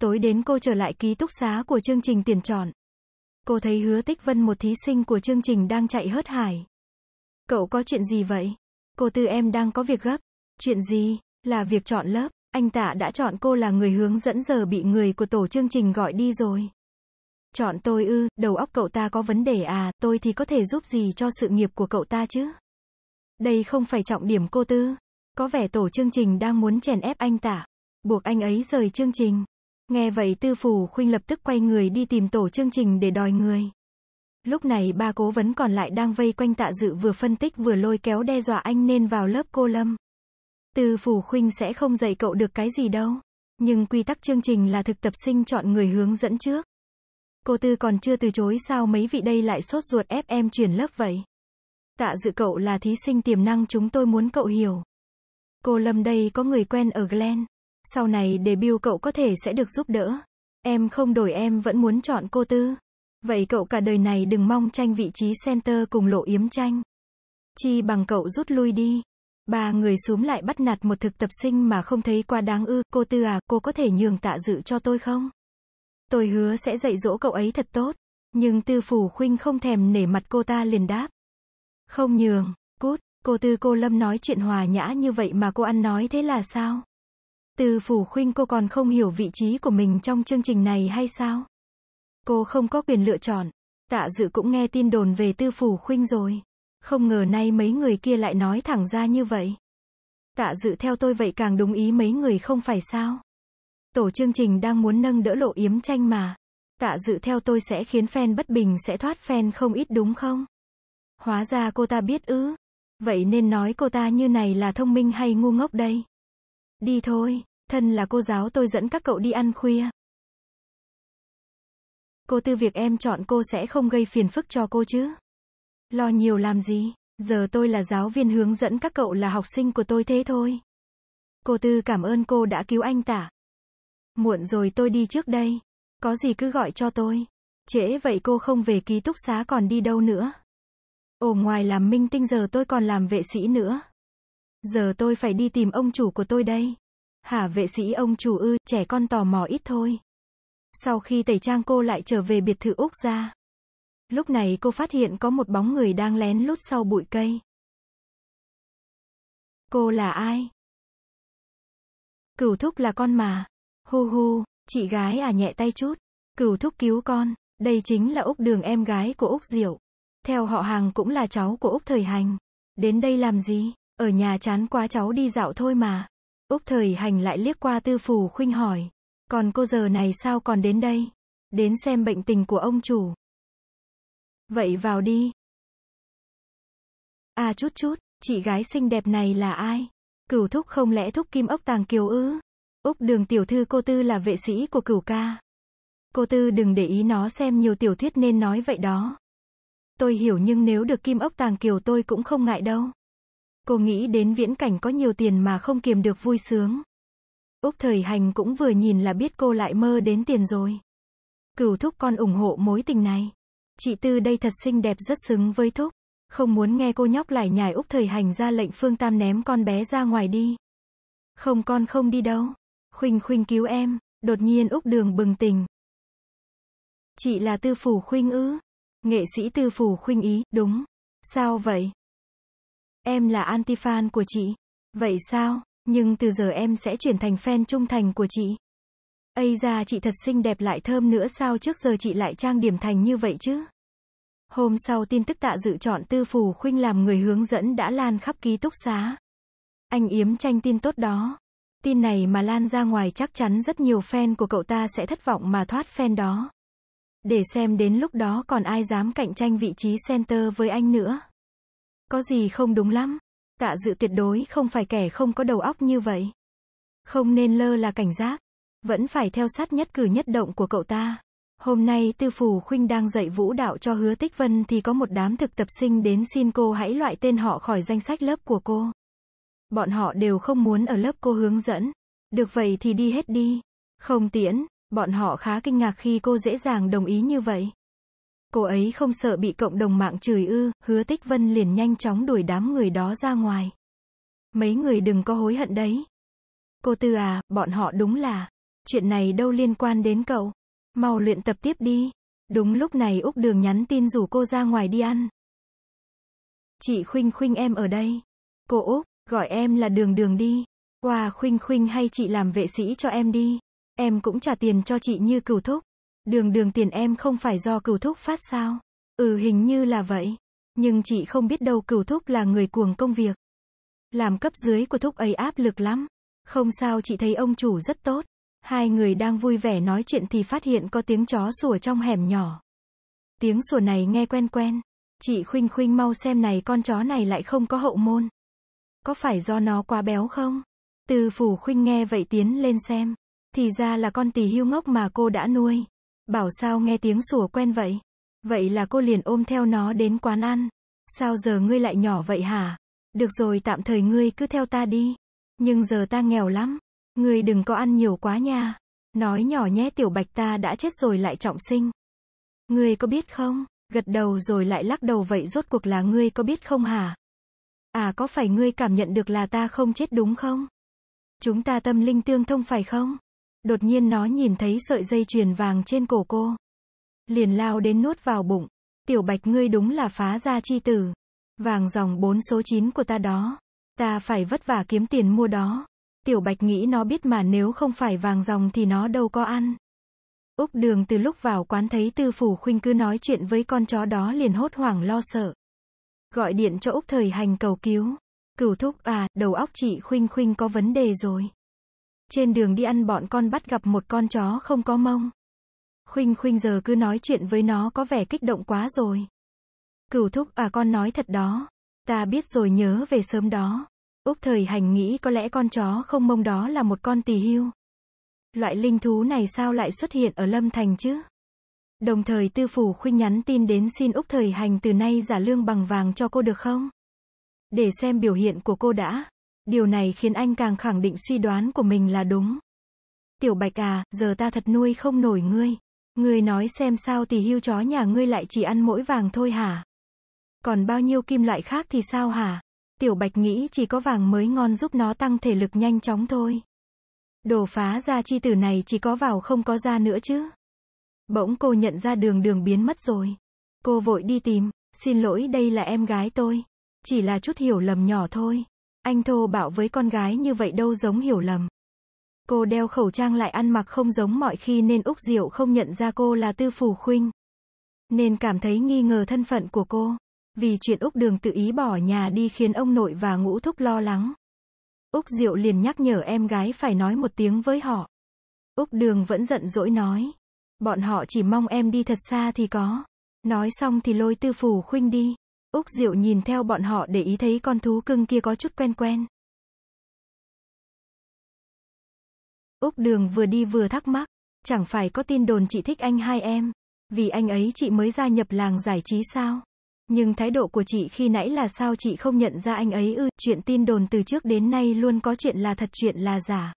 Tối đến cô trở lại ký túc xá của chương trình tuyển chọn. Cô thấy Hứa Tích Vân một thí sinh của chương trình đang chạy hớt hải. Cậu có chuyện gì vậy? Cô tư em đang có việc gấp. Chuyện gì? Là việc chọn lớp. Anh Tạ đã chọn cô là người hướng dẫn giờ bị người của tổ chương trình gọi đi rồi. Chọn tôi ư, đầu óc cậu ta có vấn đề à, tôi thì có thể giúp gì cho sự nghiệp của cậu ta chứ? Đây không phải trọng điểm cô Tư. Có vẻ tổ chương trình đang muốn chèn ép anh Tạ. Buộc anh ấy rời chương trình. Nghe vậy tư phủ khuynh lập tức quay người đi tìm tổ chương trình để đòi người. Lúc này ba cố vấn còn lại đang vây quanh tạ dự vừa phân tích vừa lôi kéo đe dọa anh nên vào lớp cô lâm. Tư phủ khuynh sẽ không dạy cậu được cái gì đâu. Nhưng quy tắc chương trình là thực tập sinh chọn người hướng dẫn trước. Cô Tư còn chưa từ chối sao mấy vị đây lại sốt ruột ép em chuyển lớp vậy. Tạ dự cậu là thí sinh tiềm năng chúng tôi muốn cậu hiểu. Cô Lâm đây có người quen ở Glen. Sau này để bill cậu có thể sẽ được giúp đỡ. Em không đổi em vẫn muốn chọn cô Tư. Vậy cậu cả đời này đừng mong tranh vị trí center cùng lộ yếm tranh. Chi bằng cậu rút lui đi. Ba người xuống lại bắt nạt một thực tập sinh mà không thấy quá đáng ư. Cô Tư à, cô có thể nhường tạ dự cho tôi không? Tôi hứa sẽ dạy dỗ cậu ấy thật tốt. Nhưng Tư Phủ Khuynh không thèm nể mặt cô ta liền đáp. Không nhường, cút, cô Tư cô Lâm nói chuyện hòa nhã như vậy mà cô ăn nói thế là sao? Từ phủ khuynh cô còn không hiểu vị trí của mình trong chương trình này hay sao? Cô không có quyền lựa chọn. Tạ dự cũng nghe tin đồn về tư phủ khuynh rồi. Không ngờ nay mấy người kia lại nói thẳng ra như vậy. Tạ dự theo tôi vậy càng đúng ý mấy người không phải sao? Tổ chương trình đang muốn nâng đỡ lộ yếm tranh mà. Tạ dự theo tôi sẽ khiến fan bất bình sẽ thoát fan không ít đúng không? Hóa ra cô ta biết ư. Vậy nên nói cô ta như này là thông minh hay ngu ngốc đây? Đi thôi. Thân là cô giáo tôi dẫn các cậu đi ăn khuya. Cô Tư việc em chọn cô sẽ không gây phiền phức cho cô chứ. Lo nhiều làm gì, giờ tôi là giáo viên hướng dẫn các cậu là học sinh của tôi thế thôi. Cô Tư cảm ơn cô đã cứu anh tả. Muộn rồi tôi đi trước đây. Có gì cứ gọi cho tôi. Trễ vậy cô không về ký túc xá còn đi đâu nữa. Ồ ngoài làm minh tinh giờ tôi còn làm vệ sĩ nữa. Giờ tôi phải đi tìm ông chủ của tôi đây. Hả vệ sĩ ông chủ ư, trẻ con tò mò ít thôi. Sau khi tẩy trang cô lại trở về biệt thự Úc ra. Lúc này cô phát hiện có một bóng người đang lén lút sau bụi cây. Cô là ai? Cửu thúc là con mà. Hu hu, chị gái à nhẹ tay chút. Cửu thúc cứu con. Đây chính là Úc đường em gái của Úc Diệu. Theo họ hàng cũng là cháu của Úc Thời Hành. Đến đây làm gì? Ở nhà chán quá cháu đi dạo thôi mà. Úc thời hành lại liếc qua tư phủ khuynh hỏi. Còn cô giờ này sao còn đến đây? Đến xem bệnh tình của ông chủ. Vậy vào đi. À chút chút, chị gái xinh đẹp này là ai? Cửu thúc không lẽ thúc kim ốc tàng kiều ư? Úc đường tiểu thư cô tư là vệ sĩ của cửu ca. Cô tư đừng để ý nó xem nhiều tiểu thuyết nên nói vậy đó. Tôi hiểu nhưng nếu được kim ốc tàng kiều tôi cũng không ngại đâu. Cô nghĩ đến viễn cảnh có nhiều tiền mà không kiềm được vui sướng. Úc thời hành cũng vừa nhìn là biết cô lại mơ đến tiền rồi. Cửu thúc con ủng hộ mối tình này. Chị Tư đây thật xinh đẹp rất xứng với thúc. Không muốn nghe cô nhóc lại nhải Úc thời hành ra lệnh Phương Tam ném con bé ra ngoài đi. Không con không đi đâu. Khuynh Khuynh cứu em. Đột nhiên Úc đường bừng tỉnh. Chị là Tư Phủ Khuynh ư? Nghệ sĩ Tư Phủ Khuynh ý, đúng. Sao vậy? Em là anti-fan của chị. Vậy sao? Nhưng từ giờ em sẽ chuyển thành fan trung thành của chị. Ây ra chị thật xinh đẹp lại thơm nữa sao trước giờ chị lại trang điểm thành như vậy chứ? Hôm sau tin tức tạ dự chọn tư phù khuynh làm người hướng dẫn đã lan khắp ký túc xá. Anh Yếm tranh tin tốt đó. Tin này mà lan ra ngoài chắc chắn rất nhiều fan của cậu ta sẽ thất vọng mà thoát fan đó. Để xem đến lúc đó còn ai dám cạnh tranh vị trí center với anh nữa. Có gì không đúng lắm. Tạ dự tuyệt đối không phải kẻ không có đầu óc như vậy. Không nên lơ là cảnh giác. Vẫn phải theo sát nhất cử nhất động của cậu ta. Hôm nay Tư Phủ Khuynh đang dạy vũ đạo cho Hứa Tích Vân thì có một đám thực tập sinh đến xin cô hãy loại tên họ khỏi danh sách lớp của cô. Bọn họ đều không muốn ở lớp cô hướng dẫn. Được vậy thì đi hết đi. Không tiễn, bọn họ khá kinh ngạc khi cô dễ dàng đồng ý như vậy. Cô ấy không sợ bị cộng đồng mạng chửi ư, hứa tích vân liền nhanh chóng đuổi đám người đó ra ngoài. Mấy người đừng có hối hận đấy. Cô Tư à, bọn họ đúng là, chuyện này đâu liên quan đến cậu. Mau luyện tập tiếp đi. Đúng lúc này Úc Đường nhắn tin rủ cô ra ngoài đi ăn. Chị Khuynh Khuynh em ở đây. Cô Úc, gọi em là Đường Đường đi. Qua wow, Khuynh Khuynh hay chị làm vệ sĩ cho em đi. Em cũng trả tiền cho chị như cửu thúc. Đường đường tiền em không phải do cửu thúc phát sao? Ừ hình như là vậy. Nhưng chị không biết đâu cửu thúc là người cuồng công việc. Làm cấp dưới của thúc ấy áp lực lắm. Không sao chị thấy ông chủ rất tốt. Hai người đang vui vẻ nói chuyện thì phát hiện có tiếng chó sủa trong hẻm nhỏ. Tiếng sủa này nghe quen quen. Chị khuynh khuynh mau xem này con chó này lại không có hậu môn. Có phải do nó quá béo không? Từ phủ khuynh nghe vậy tiến lên xem. Thì ra là con tỳ hưu ngốc mà cô đã nuôi. Bảo sao nghe tiếng sủa quen vậy? Vậy là cô liền ôm theo nó đến quán ăn. Sao giờ ngươi lại nhỏ vậy hả? Được rồi tạm thời ngươi cứ theo ta đi. Nhưng giờ ta nghèo lắm. Ngươi đừng có ăn nhiều quá nha. Nói nhỏ nhé tiểu bạch ta đã chết rồi lại trọng sinh. Ngươi có biết không? Gật đầu rồi lại lắc đầu vậy rốt cuộc là ngươi có biết không hả? À có phải ngươi cảm nhận được là ta không chết đúng không? Chúng ta tâm linh tương thông phải không? Đột nhiên nó nhìn thấy sợi dây chuyền vàng trên cổ cô. Liền lao đến nuốt vào bụng. Tiểu bạch ngươi đúng là phá gia chi tử. Vàng dòng bốn số chín của ta đó. Ta phải vất vả kiếm tiền mua đó. Tiểu bạch nghĩ nó biết mà nếu không phải vàng dòng thì nó đâu có ăn. Úc đường từ lúc vào quán thấy tư phủ khuynh cứ nói chuyện với con chó đó liền hốt hoảng lo sợ. Gọi điện cho Úc thời hành cầu cứu. Cửu thúc à, đầu óc chị khuynh khuynh có vấn đề rồi. Trên đường đi ăn bọn con bắt gặp một con chó không có mông. Khuynh Khuynh giờ cứ nói chuyện với nó có vẻ kích động quá rồi. Cửu thúc à con nói thật đó. Ta biết rồi nhớ về sớm đó. Úc thời hành nghĩ có lẽ con chó không mông đó là một con tỳ hưu. Loại linh thú này sao lại xuất hiện ở Lâm Thành chứ? Đồng thời tư phủ khuyên nhắn tin đến xin Úc thời hành từ nay giả lương bằng vàng cho cô được không? Để xem biểu hiện của cô đã. Điều này khiến anh càng khẳng định suy đoán của mình là đúng. Tiểu Bạch à, giờ ta thật nuôi không nổi ngươi. Ngươi nói xem sao thì hưu chó nhà ngươi lại chỉ ăn mỗi vàng thôi hả? Còn bao nhiêu kim loại khác thì sao hả? Tiểu Bạch nghĩ chỉ có vàng mới ngon giúp nó tăng thể lực nhanh chóng thôi. Đồ phá ra chi tử này chỉ có vào không có ra nữa chứ. Bỗng cô nhận ra đường đường biến mất rồi. Cô vội đi tìm, xin lỗi đây là em gái tôi. Chỉ là chút hiểu lầm nhỏ thôi. Anh thô bạo với con gái như vậy đâu giống hiểu lầm. Cô đeo khẩu trang lại ăn mặc không giống mọi khi nên Úc Diệu không nhận ra cô là Tư Phù Khuynh. Nên cảm thấy nghi ngờ thân phận của cô. Vì chuyện Úc Đường tự ý bỏ nhà đi khiến ông nội và ngũ thúc lo lắng. Úc Diệu liền nhắc nhở em gái phải nói một tiếng với họ. Úc Đường vẫn giận dỗi nói. Bọn họ chỉ mong em đi thật xa thì có. Nói xong thì lôi Tư Phù Khuynh đi. Úc Diệu nhìn theo bọn họ để ý thấy con thú cưng kia có chút quen quen. Úc Đường vừa đi vừa thắc mắc, chẳng phải có tin đồn chị thích anh hai em, vì anh ấy chị mới gia nhập làng giải trí sao? Nhưng thái độ của chị khi nãy là sao chị không nhận ra anh ấy ư, chuyện tin đồn từ trước đến nay luôn có chuyện là thật chuyện là giả.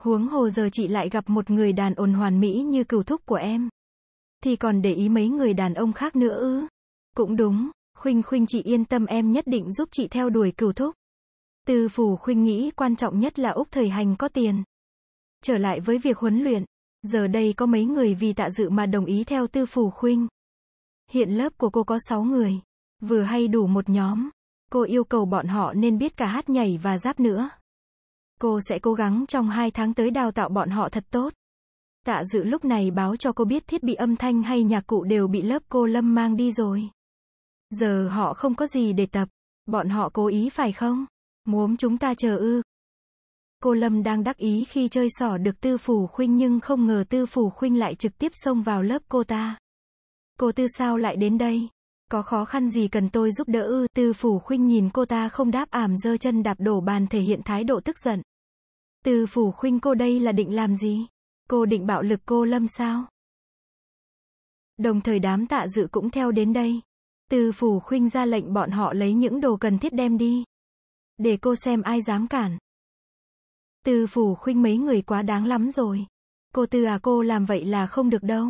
Huống hồ giờ chị lại gặp một người đàn ồn hoàn mỹ như cừu thúc của em. Thì còn để ý mấy người đàn ông khác nữa ư. Cũng đúng, Khuynh Khuynh chị yên tâm em nhất định giúp chị theo đuổi cửu thúc. Từ phủ Khuynh nghĩ quan trọng nhất là Úc thời hành có tiền. Trở lại với việc huấn luyện, giờ đây có mấy người vì tạ dự mà đồng ý theo tư phủ Khuynh. Hiện lớp của cô có 6 người, vừa hay đủ một nhóm. Cô yêu cầu bọn họ nên biết cả hát nhảy và giáp nữa. Cô sẽ cố gắng trong 2 tháng tới đào tạo bọn họ thật tốt. Tạ dự lúc này báo cho cô biết thiết bị âm thanh hay nhạc cụ đều bị lớp cô Lâm mang đi rồi. Giờ họ không có gì để tập. Bọn họ cố ý phải không? Muốn chúng ta chờ ư? Cô Lâm đang đắc ý khi chơi sỏ được Tư Phủ Khuynh nhưng không ngờ Tư Phủ Khuynh lại trực tiếp xông vào lớp cô ta. Cô Tư sao lại đến đây? Có khó khăn gì cần tôi giúp đỡ ư? Tư Phủ Khuynh nhìn cô ta không đáp ảm dơ chân đạp đổ bàn thể hiện thái độ tức giận. Tư Phủ Khuynh cô đây là định làm gì? Cô định bạo lực cô Lâm sao? Đồng thời đám tạ dự cũng theo đến đây. Từ phủ khuynh ra lệnh bọn họ lấy những đồ cần thiết đem đi. Để cô xem ai dám cản. Từ phủ khuynh mấy người quá đáng lắm rồi. Cô Tư à cô làm vậy là không được đâu.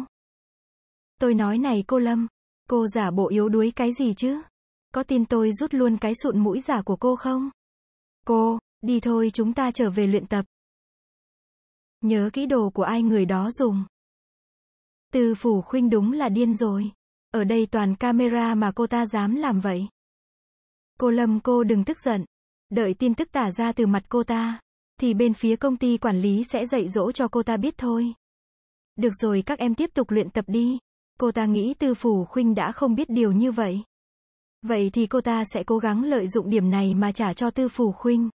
Tôi nói này cô Lâm, cô giả bộ yếu đuối cái gì chứ? Có tin tôi rút luôn cái sụn mũi giả của cô không? Cô, đi thôi chúng ta trở về luyện tập. Nhớ kỹ đồ của ai người đó dùng. Từ phủ khuynh đúng là điên rồi. Ở đây toàn camera mà cô ta dám làm vậy. Cô Lâm cô đừng tức giận. Đợi tin tức tả ra từ mặt cô ta, thì bên phía công ty quản lý sẽ dạy dỗ cho cô ta biết thôi. Được rồi các em tiếp tục luyện tập đi. Cô ta nghĩ Tư Phủ Khuynh đã không biết điều như vậy. Vậy thì cô ta sẽ cố gắng lợi dụng điểm này mà trả cho Tư Phủ Khuynh.